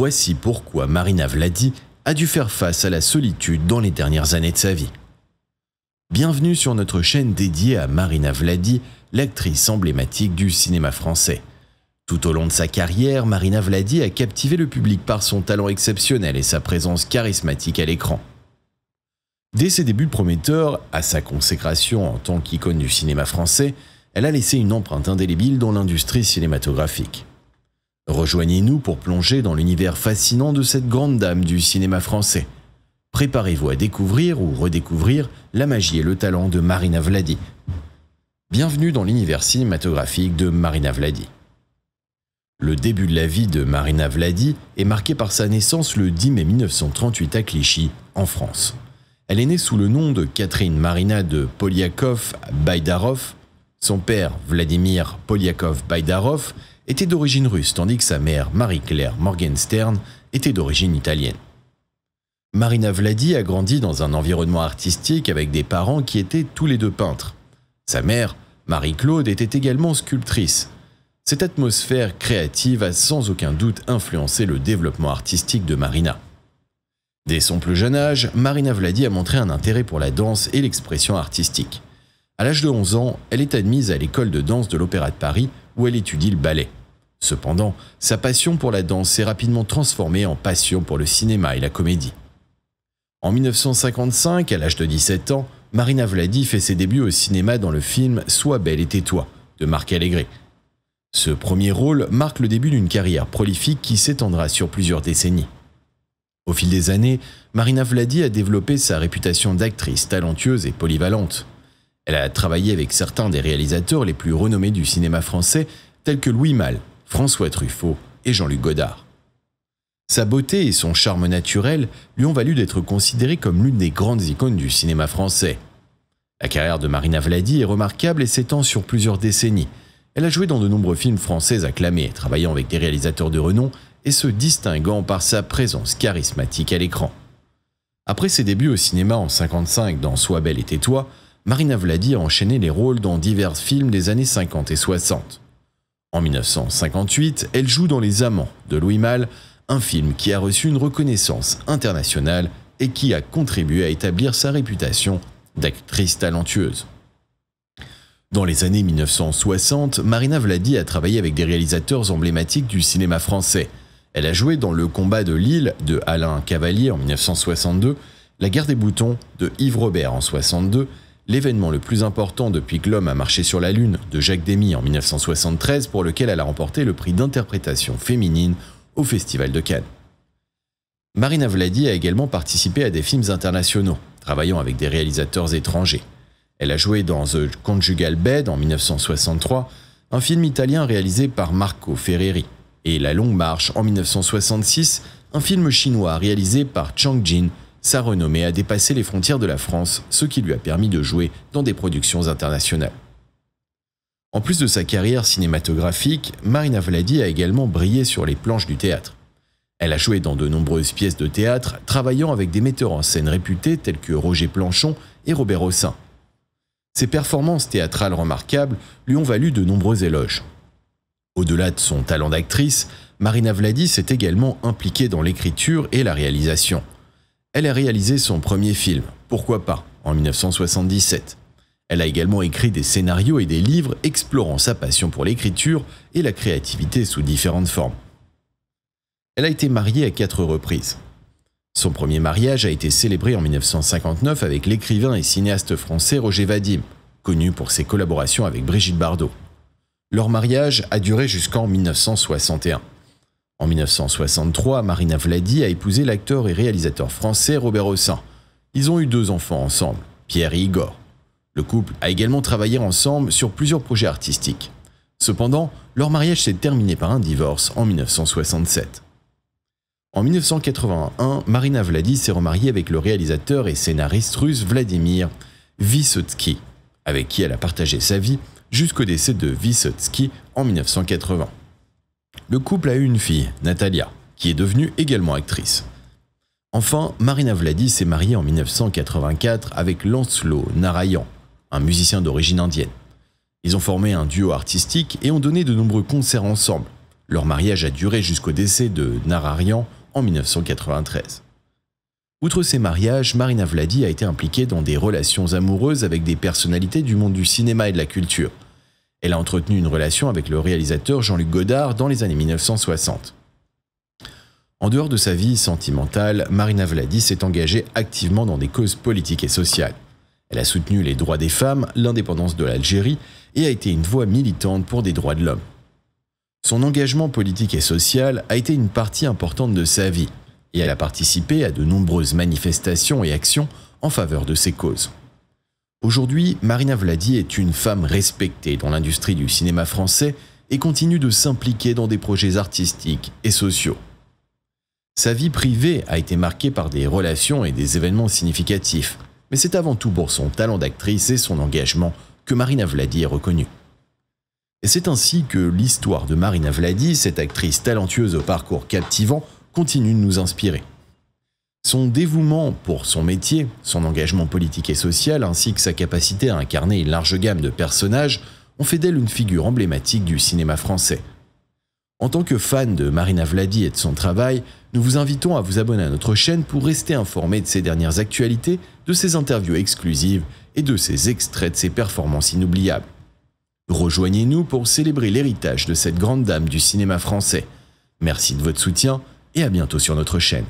Voici pourquoi Marina Vladi a dû faire face à la solitude dans les dernières années de sa vie. Bienvenue sur notre chaîne dédiée à Marina Vladi, l'actrice emblématique du cinéma français. Tout au long de sa carrière, Marina Vladi a captivé le public par son talent exceptionnel et sa présence charismatique à l'écran. Dès ses débuts prometteurs, à sa consécration en tant qu'icône du cinéma français, elle a laissé une empreinte indélébile dans l'industrie cinématographique. Rejoignez-nous pour plonger dans l'univers fascinant de cette grande dame du cinéma français. Préparez-vous à découvrir ou redécouvrir la magie et le talent de Marina Vladi. Bienvenue dans l'univers cinématographique de Marina Vladi. Le début de la vie de Marina Vladi est marqué par sa naissance le 10 mai 1938 à Clichy, en France. Elle est née sous le nom de Catherine Marina de Poliakov-Baidarov. Son père, Vladimir Poliakov-Baidarov, était d'origine russe, tandis que sa mère, Marie-Claire Morgenstern, était d'origine italienne. Marina Vladi a grandi dans un environnement artistique avec des parents qui étaient tous les deux peintres. Sa mère, Marie-Claude, était également sculptrice. Cette atmosphère créative a sans aucun doute influencé le développement artistique de Marina. Dès son plus jeune âge, Marina Vladi a montré un intérêt pour la danse et l'expression artistique. À l'âge de 11 ans, elle est admise à l'école de danse de l'Opéra de Paris où elle étudie le ballet. Cependant, sa passion pour la danse s'est rapidement transformée en passion pour le cinéma et la comédie. En 1955, à l'âge de 17 ans, Marina Vladi fait ses débuts au cinéma dans le film Sois belle et tais-toi de Marc Allégret. Ce premier rôle marque le début d'une carrière prolifique qui s'étendra sur plusieurs décennies. Au fil des années, Marina Vladi a développé sa réputation d'actrice talentueuse et polyvalente. Elle a travaillé avec certains des réalisateurs les plus renommés du cinéma français, tels que Louis Malle, François Truffaut et Jean-Luc Godard. Sa beauté et son charme naturel lui ont valu d'être considéré comme l'une des grandes icônes du cinéma français. La carrière de Marina Vladi est remarquable et s'étend sur plusieurs décennies. Elle a joué dans de nombreux films français acclamés, travaillant avec des réalisateurs de renom et se distinguant par sa présence charismatique à l'écran. Après ses débuts au cinéma en 55 dans Sois belle et tais-toi, Marina Vladi a enchaîné les rôles dans divers films des années 50 et 60. En 1958, elle joue dans Les Amants de Louis Malle, un film qui a reçu une reconnaissance internationale et qui a contribué à établir sa réputation d'actrice talentueuse. Dans les années 1960, Marina Vladi a travaillé avec des réalisateurs emblématiques du cinéma français. Elle a joué dans Le combat de Lille de Alain Cavalier en 1962, La guerre des boutons de Yves Robert en 1962 l'événement le plus important depuis que l'homme a marché sur la Lune de Jacques Demy en 1973 pour lequel elle a remporté le prix d'interprétation féminine au Festival de Cannes. Marina Vladi a également participé à des films internationaux, travaillant avec des réalisateurs étrangers. Elle a joué dans The Conjugal Bed en 1963, un film italien réalisé par Marco Ferreri, et La Longue Marche en 1966, un film chinois réalisé par Chang Jin sa renommée a dépassé les frontières de la France, ce qui lui a permis de jouer dans des productions internationales. En plus de sa carrière cinématographique, Marina Vladi a également brillé sur les planches du théâtre. Elle a joué dans de nombreuses pièces de théâtre, travaillant avec des metteurs en scène réputés tels que Roger Planchon et Robert Rossin. Ses performances théâtrales remarquables lui ont valu de nombreux éloges. Au-delà de son talent d'actrice, Marina Vladi s'est également impliquée dans l'écriture et la réalisation. Elle a réalisé son premier film, Pourquoi pas, en 1977. Elle a également écrit des scénarios et des livres explorant sa passion pour l'écriture et la créativité sous différentes formes. Elle a été mariée à quatre reprises. Son premier mariage a été célébré en 1959 avec l'écrivain et cinéaste français Roger Vadim, connu pour ses collaborations avec Brigitte Bardot. Leur mariage a duré jusqu'en 1961. En 1963, Marina Vladi a épousé l'acteur et réalisateur français Robert Hossin. Ils ont eu deux enfants ensemble, Pierre et Igor. Le couple a également travaillé ensemble sur plusieurs projets artistiques. Cependant, leur mariage s'est terminé par un divorce en 1967. En 1981, Marina Vladi s'est remariée avec le réalisateur et scénariste russe Vladimir Vysotsky, avec qui elle a partagé sa vie jusqu'au décès de Vysotsky en 1980 le couple a eu une fille, Natalia, qui est devenue également actrice. Enfin, Marina Vladi s'est mariée en 1984 avec Lancelot Narayan, un musicien d'origine indienne. Ils ont formé un duo artistique et ont donné de nombreux concerts ensemble. Leur mariage a duré jusqu'au décès de Narayan en 1993. Outre ces mariages, Marina Vladi a été impliquée dans des relations amoureuses avec des personnalités du monde du cinéma et de la culture, elle a entretenu une relation avec le réalisateur Jean-Luc Godard dans les années 1960. En dehors de sa vie sentimentale, Marina Vladi s'est engagée activement dans des causes politiques et sociales. Elle a soutenu les droits des femmes, l'indépendance de l'Algérie et a été une voix militante pour des droits de l'homme. Son engagement politique et social a été une partie importante de sa vie et elle a participé à de nombreuses manifestations et actions en faveur de ces causes. Aujourd'hui, Marina Vladi est une femme respectée dans l'industrie du cinéma français et continue de s'impliquer dans des projets artistiques et sociaux. Sa vie privée a été marquée par des relations et des événements significatifs, mais c'est avant tout pour son talent d'actrice et son engagement que Marina Vladi est reconnue. Et c'est ainsi que l'histoire de Marina Vladi, cette actrice talentueuse au parcours captivant, continue de nous inspirer. Son dévouement pour son métier, son engagement politique et social, ainsi que sa capacité à incarner une large gamme de personnages ont fait d'elle une figure emblématique du cinéma français. En tant que fan de Marina Vladi et de son travail, nous vous invitons à vous abonner à notre chaîne pour rester informé de ses dernières actualités, de ses interviews exclusives et de ses extraits de ses performances inoubliables. Rejoignez-nous pour célébrer l'héritage de cette grande dame du cinéma français. Merci de votre soutien et à bientôt sur notre chaîne.